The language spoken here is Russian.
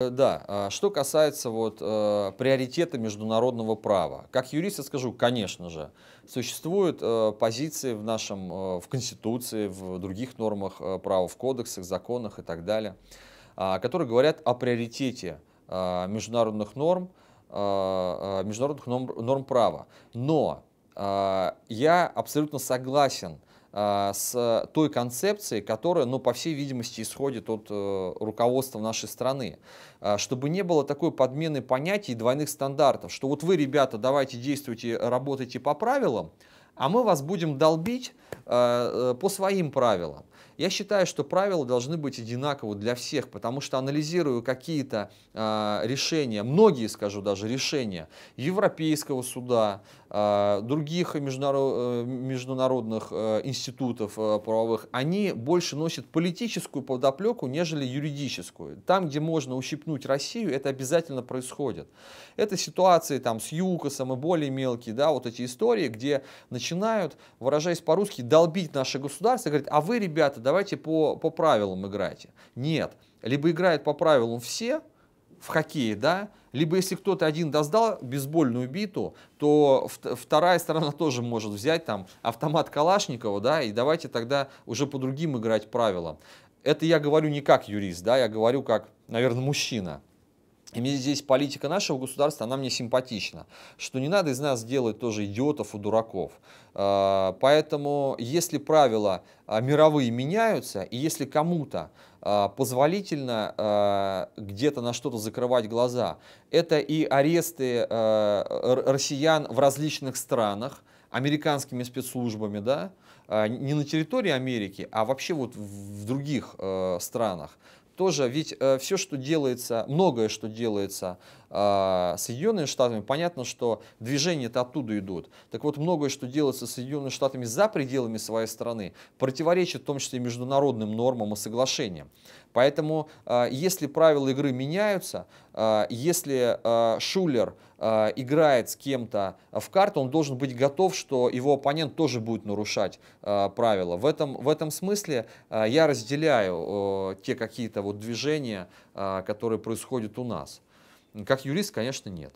Э, да, а что касается вот э, приоритета международного права, как юрист я скажу, конечно же, существуют э, позиции в нашем, э, в Конституции, в других нормах э, права, в кодексах, законах и так далее, э, которые говорят о приоритете э, международных норм, э, международных норм, норм права. Но э, я абсолютно согласен а, с той концепцией, которая, ну, по всей видимости, исходит от э, руководства нашей страны. А, чтобы не было такой подмены понятий и двойных стандартов, что вот вы, ребята, давайте действуйте, работайте по правилам, а мы вас будем долбить э, э, по своим правилам. Я считаю, что правила должны быть одинаковы для всех, потому что анализирую какие-то э, решения, многие, скажу даже, решения Европейского суда, э, других международ, э, международных э, институтов э, правовых, они больше носят политическую подоплеку, нежели юридическую. Там, где можно ущипнуть Россию, это обязательно происходит. Это ситуации там с ЮКОСом и более мелкие, да, вот эти истории, где начинают начинают, выражаясь по-русски, долбить наше государство и говорить, а вы, ребята, давайте по, по правилам играйте. Нет, либо играют по правилам все, в хоккее, да, либо если кто-то один доздал бейсбольную биту, то вторая сторона тоже может взять там автомат Калашникова, да, и давайте тогда уже по другим играть правилам. Это я говорю не как юрист, да, я говорю как, наверное, мужчина. И мне здесь политика нашего государства, она мне симпатична, что не надо из нас делать тоже идиотов и дураков. А, поэтому если правила а, мировые меняются, и если кому-то а, позволительно где-то на что-то закрывать глаза, это и аресты россиян в различных странах, американскими спецслужбами, да, не на территории Америки, а вообще вот в других э, странах, тоже, ведь э, все, что делается, многое, что делается э, Соединенными Штатами, понятно, что движения-то оттуда идут. Так вот, многое, что делается Соединенными Штатами за пределами своей страны, противоречит в том числе международным нормам и соглашениям. Поэтому, а, если правила игры меняются, а, если а, Шулер играет с кем-то в карту, он должен быть готов, что его оппонент тоже будет нарушать правила. В этом, в этом смысле я разделяю те какие-то вот движения, которые происходят у нас. Как юрист, конечно, нет.